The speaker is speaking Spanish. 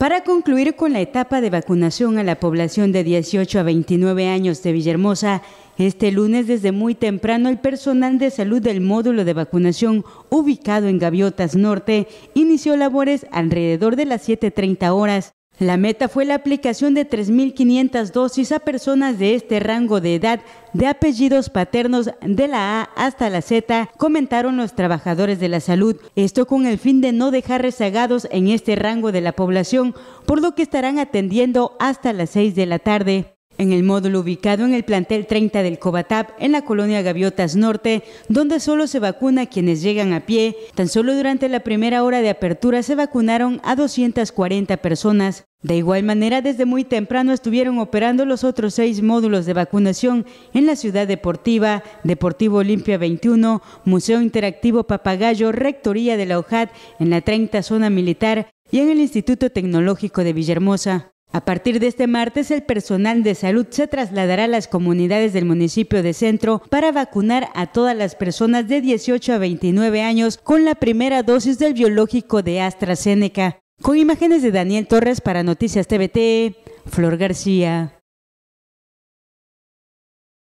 Para concluir con la etapa de vacunación a la población de 18 a 29 años de Villahermosa, este lunes desde muy temprano el personal de salud del módulo de vacunación ubicado en Gaviotas Norte inició labores alrededor de las 7.30 horas la meta fue la aplicación de 3.500 dosis a personas de este rango de edad de apellidos paternos de la A hasta la Z, comentaron los trabajadores de la salud. Esto con el fin de no dejar rezagados en este rango de la población, por lo que estarán atendiendo hasta las 6 de la tarde en el módulo ubicado en el plantel 30 del Cobatap, en la colonia Gaviotas Norte, donde solo se vacuna a quienes llegan a pie. Tan solo durante la primera hora de apertura se vacunaron a 240 personas. De igual manera, desde muy temprano estuvieron operando los otros seis módulos de vacunación en la Ciudad Deportiva, Deportivo Olimpia 21, Museo Interactivo Papagayo, Rectoría de la OJAT, en la 30 Zona Militar y en el Instituto Tecnológico de Villahermosa. A partir de este martes, el personal de salud se trasladará a las comunidades del municipio de Centro para vacunar a todas las personas de 18 a 29 años con la primera dosis del biológico de AstraZeneca. Con imágenes de Daniel Torres para Noticias TVT, Flor García.